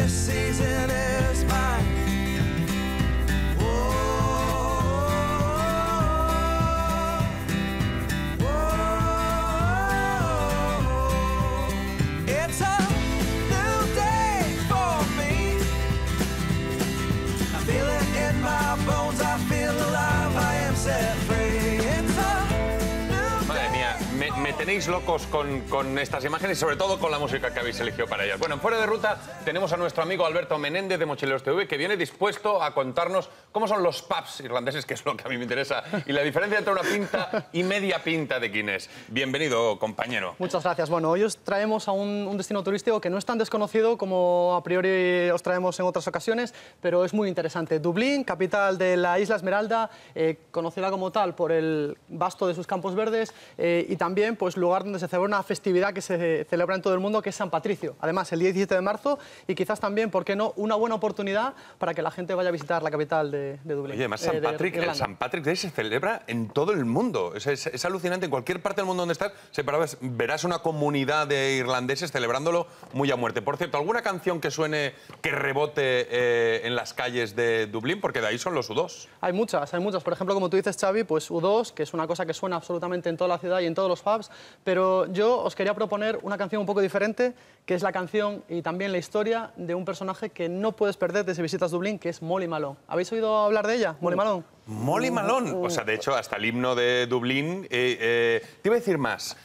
this season tenéis locos con, con, estas imágenes y sobre todo con la música que habéis elegido para ellas. Bueno, en Fuera de Ruta tenemos a nuestro amigo Alberto Menéndez de Mochileros TV que viene dispuesto a contarnos cómo son los pubs irlandeses, que es lo que a mí me interesa, y la diferencia entre una pinta y media pinta de Guinness. Bienvenido, compañero. Muchas gracias. Bueno, hoy os traemos a un, destino turístico que no es tan desconocido como a priori os traemos en otras ocasiones, pero es muy interesante. Dublín, capital de la isla Esmeralda, eh, conocida como tal por el vasto de sus campos verdes eh, y también pues lugar donde se celebra una festividad que se celebra en todo el mundo, que es San Patricio. Además, el 17 de marzo y quizás también, ¿por qué no?, una buena oportunidad para que la gente vaya a visitar la capital de, de Dublín. Oye, además, eh, San Patrick, San Patrick se celebra en todo el mundo. Es, alucinante. En cualquier parte del mundo donde estás, verás una comunidad de irlandeses celebrándolo muy a muerte. Por cierto, ¿alguna canción que suene, que rebote eh, en las calles de Dublín? Porque de ahí son los U2. Hay muchas, hay muchas. Por ejemplo, como tú dices, Xavi, pues U2, que es una cosa que suena absolutamente en toda la ciudad y en todos los pubs. Pero yo os quería proponer una canción un poco diferente, que es la canción y también la historia de un personaje que no puedes perderte si visitas Dublín, que es Molly Malone. ¿Habéis oído hablar de ella, Molly mm. Malone? Molly Malone. O sea, de mm. hecho, hasta el himno de Dublín... Eh, eh, te iba a decir más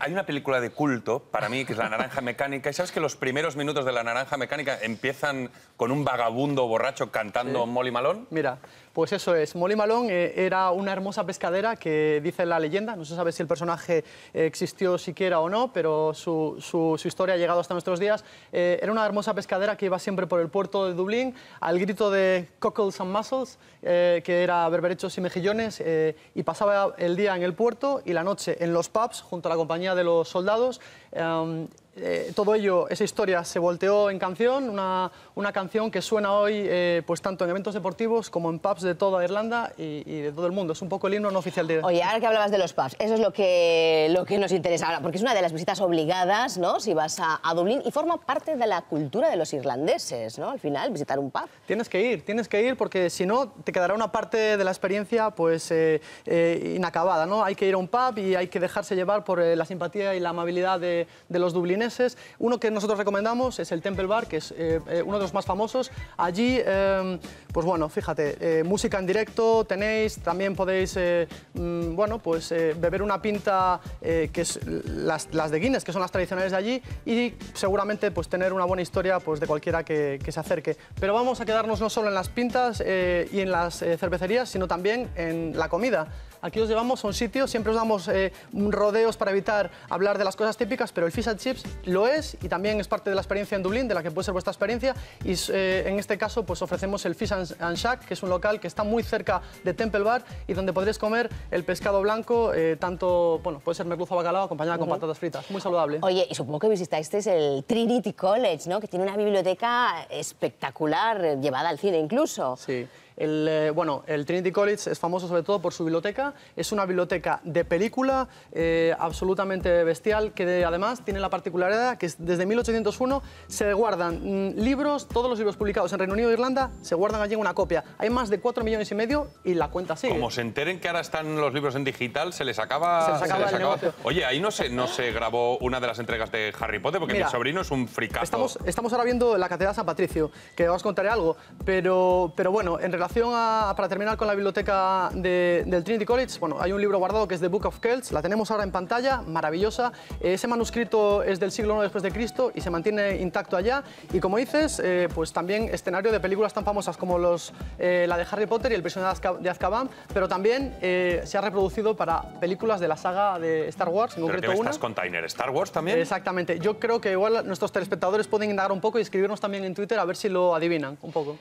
hay una película de culto para mí que es La Naranja Mecánica. Y sabes que los primeros minutos de La Naranja Mecánica empiezan con un vagabundo borracho cantando Molly Malone? Mira, pues eso es. Molly Malone eh, era una hermosa pescadera que dice la leyenda. No se sabe si el personaje eh, existió siquiera o no, pero su, historia ha llegado hasta nuestros días. Eh, era una hermosa pescadera que iba siempre por el puerto de Dublín al grito de cockles and mussels, que era berberechos y mejillones, y pasaba el día en el puerto y la noche en los pubs junto a la compañía de los soldados. Em, eh, todo ello, esa historia se volteó en canción, una, una canción que suena hoy eh, pues tanto en eventos deportivos como en pubs de toda Irlanda y, de todo el mundo. Es un poco el himno no oficial de... Oye, ahora que hablabas de los pubs, eso es lo que, lo que nos interesa porque es una de las visitas obligadas, ¿no? Si vas a, a Dublín y forma parte de la cultura de los irlandeses, ¿no? Al final, visitar un pub. Tienes que ir, tienes que ir porque si no te quedará una parte de la experiencia pues eh, inacabada, ¿no? Hay que ir a un pub y hay que dejarse llevar por la simpatía y la amabilidad de, de los dublín uno que nosotros recomendamos es el Temple Bar, que es eh, eh, uno de los más famosos. Allí, em, pues bueno, fíjate, eh, música en directo tenéis, también podéis, mm, bueno, pues beber una pinta que es las, de Guinness, que son las tradicionales de allí, y seguramente pues tener una buena historia pues de cualquiera que, se acerque. Pero vamos a quedarnos no solo en las pintas y en las cervecerías, sino también en la comida. Aquí os llevamos a un sitio, siempre os damos rodeos para evitar hablar de las cosas típicas, pero el fish and chips lo es y también es parte de la experiencia en Dublín, de la que puede ser vuestra experiencia. Y eh, en este caso, pues ofrecemos el Fish and, Shack, que es un local que está muy cerca de Temple Bar y donde podréis comer el pescado blanco, eh, tanto, bueno, puede ser merluza bacalao acompañada con patatas fritas. Muy saludable. Oye, y supongo que es el Trinity College, ¿no? Que tiene una biblioteca espectacular, llevada al cine incluso. Sí. El, eh, bueno, el Trinity College es famoso sobre todo por su biblioteca. Es una biblioteca de película eh, absolutamente bestial que además tiene la particularidad que desde 1801 se guardan mm, libros, todos los libros publicados en Reino Unido e Irlanda se guardan allí en una copia. Hay más de 4 millones y medio y la cuenta sigue. Como se enteren que ahora están los libros en digital, se les acaba... Oye, ahí no se, no se grabó una de las entregas de Harry Potter porque mi sobrino es un fricazo. Estamos, estamos ahora viendo la Catedral San Patricio, que os contaré algo, pero, pero bueno, en para terminar con la biblioteca del Trinity College, bueno, hay un libro guardado que es The Book of Kells, la tenemos ahora en pantalla, maravillosa. Eh, ese manuscrito es del siglo I después de Cristo y se mantiene intacto allá. Y como dices, eh, pues también escenario de películas tan famosas como los, eh, la de Harry Potter y El prisionero de Azkaban, pero también se ha reproducido para películas de la saga de Star Wars, en concreto una. container Star Wars también? Exactamente. Yo creo que igual nuestros telespectadores pueden indagar un poco y escribirnos también en Twitter a ver si lo adivinan un poco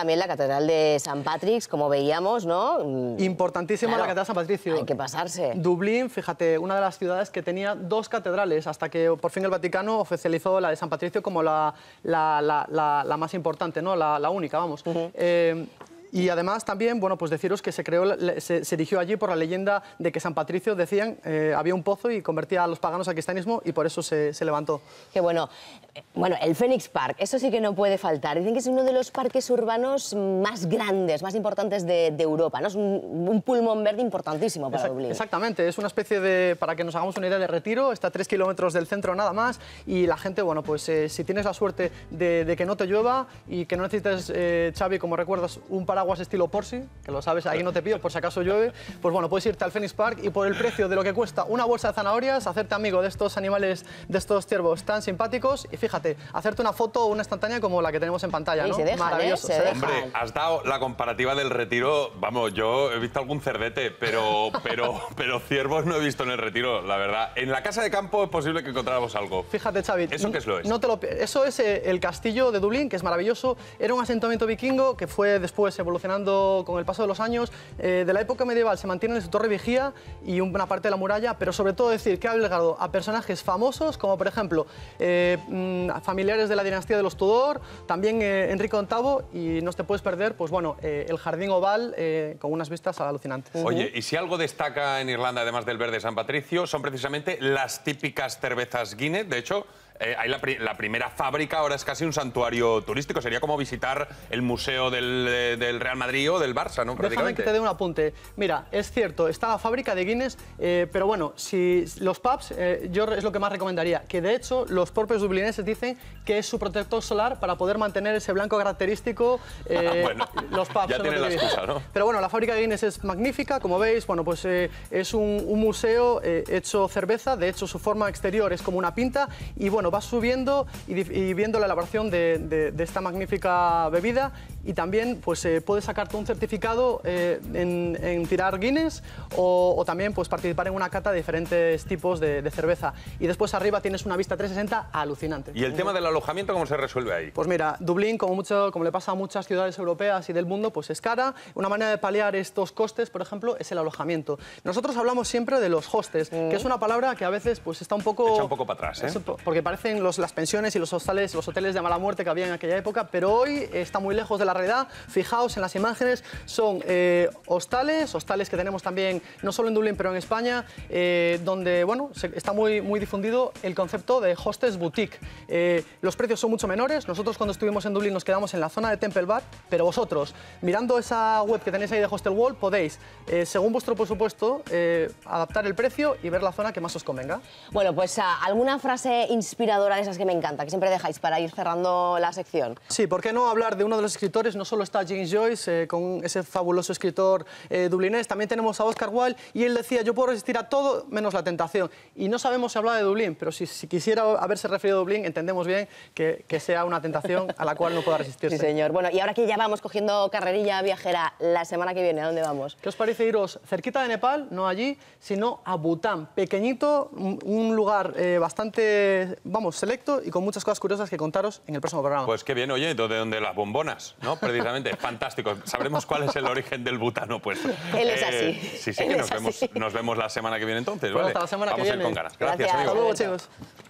también la Catedral de San Patricio, como veíamos, ¿no? Mm, Importantísima la Catedral de San Patricio. Hay que pasarse. Dublín, fíjate, una de las ciudades que tenía dos catedrales, hasta que por fin el Vaticano oficializó la de San Patricio como la, la, más importante, ¿no? La, única, vamos. Y además también, bueno, pues deciros que se creó, se, erigió allí por la leyenda de que San Patricio, decían, eh, había un pozo y convertía a los paganos al cristianismo y por eso se, levantó. Qué bueno. Eh, bueno, el Phoenix Park, eso sí que no puede faltar. Dicen que es uno de los parques urbanos más grandes, más importantes de, Europa, ¿no? Es un, pulmón verde importantísimo para Dublín. Exactamente, es una especie de, para que nos hagamos una idea de retiro, está a tres kilómetros del centro nada más y la gente, bueno, pues eh, si tienes la suerte de, que no te llueva y que no necesites, eh, Xavi, como recuerdas, un paraguas aguas estilo sí que lo sabes, ahí no te pido por si acaso llueve, pues bueno, puedes irte al Phoenix Park y por el precio de lo que cuesta una bolsa de zanahorias, hacerte amigo de estos animales, de estos ciervos tan simpáticos y fíjate, hacerte una foto o una instantánea como la que tenemos en pantalla, ¿no? ¿eh? Maravilloso. Hombre, has dado la comparativa del retiro, vamos, yo he visto algún cerdete, pero, pero, pero ciervos no he visto en el retiro, la verdad. En la casa de campo es posible que encontráramos algo. Fíjate, Xavi. ¿Eso qué es lo es? No te lo, eso es eh, el castillo de Dublín, que es maravilloso. Era un asentamiento vikingo que fue después evolucionando con el paso de los años. Eh, de la época medieval se mantiene en su torre vigía y una parte de la muralla, pero sobre todo decir que ha obligado a personajes famosos, como por ejemplo eh, mm, familiares de la dinastía de los Tudor, también eh, Enrique Enrico VIII, y no te puedes perder, pues bueno, el jardín oval con unas vistas alucinantes. Oye, y si algo destaca en Irlanda, además del verde San Patricio, son precisamente las típicas cervezas Guinness, de hecho... Eh, hay la, primera fábrica, ahora es casi un santuario turístico. Sería como visitar el museo del, Real Madrid o del Barça, ¿no? Déjame que te dé un apunte. Mira, es cierto, está la fábrica de Guinness, eh, pero bueno, si los pubs, eh, yo es lo que más recomendaría. Que de hecho, los propios dublineses dicen que es su protector solar para poder mantener ese blanco característico. bueno, los pubs. Ya la excusa, Pero bueno, la fábrica de Guinness es magnífica, como veis, bueno, pues es un museo hecho cerveza, de hecho su forma exterior es como una pinta y bueno, vas subiendo y, viendo la elaboración de, esta magnífica bebida y también pues eh, puedes sacarte un certificado eh, en, tirar Guinness o, también pues participar en una cata de diferentes tipos de, cerveza. Y después arriba tienes una vista 360 alucinante. ¿Y el tema del alojamiento cómo se resuelve ahí? Pues mira, Dublín, como, mucho, como le pasa a muchas ciudades europeas y del mundo, pues es cara. Una manera de paliar estos costes, por ejemplo, es el alojamiento. Nosotros hablamos siempre de los hostes, mm. que es una palabra que a veces pues está un poco... Echa un poco para atrás, ¿eh? Porque parece los, las pensiones y los hostales, los hoteles de mala muerte que había en aquella época, pero hoy está muy lejos de la realidad. Fijaos en las imágenes, son eh, hostales, hostales que tenemos también no solo en Dublín, pero en España, eh, donde bueno, está muy, muy difundido el concepto de hostes boutique. Eh, los precios son mucho menores, nosotros cuando estuvimos en Dublín nos quedamos en la zona de Temple Bar, pero vosotros, mirando esa web que tenéis ahí de Hostel Wall, podéis, según vuestro presupuesto, adaptar el precio y ver la zona que más os convenga. Bueno, pues ah, alguna frase inspiradora inspiradora de esas que me encanta, que siempre dejáis para ir cerrando la sección. Sí, ¿por qué no hablar de uno de los escritores? No solo está James Joyce, eh, con ese fabuloso escritor eh, dublinés, también tenemos a Oscar Wilde, y él decía, yo puedo resistir a todo menos la tentación. Y no sabemos si habla de Dublín, pero si, quisiera haberse referido a Dublín, entendemos bien que, sea una tentación a la cual no pueda resistirse. Sí, señor. Bueno, y ahora que ya vamos cogiendo carrerilla viajera, la semana que viene, ¿a dónde vamos? ¿Qué os parece iros cerquita de Nepal, no allí, sino a Bután, pequeñito, un lugar eh, bastante vamos, selecto y con muchas cosas curiosas que contaros en el próximo programa. Pues qué bien, oye, ¿de dónde las bombonas? ¿No? Precisamente, fantástico. Sabremos cuál es el origen del butano, pues. Él es eh, así. sí, sí, nos vemos, la semana que viene entonces, ¿vale? semana Vamos que con ganas. Gracias, Hasta luego, chicos.